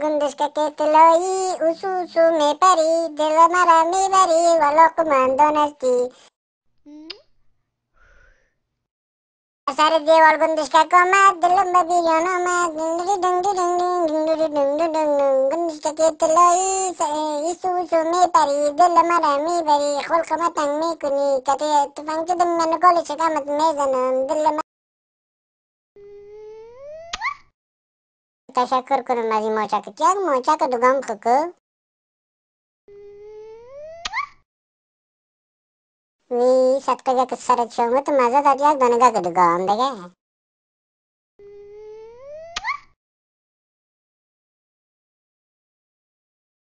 گندش که تلایی او سو سو می پری دل مرا می بری و لقمان دانستی سر دیوال گندش که کامد دلم به بیان آمد دنگری گندش که تلایی ای سو سو می پری دل مرا می بری خلق متنگ می کنی که توفنگ دم من گل شکمت می زنم دل تشکر کنم از این ماچکت یک ماچک دوگام خوکو وی صدقه که سرت شومت مزه داد یک دانگه که دوگام دیگه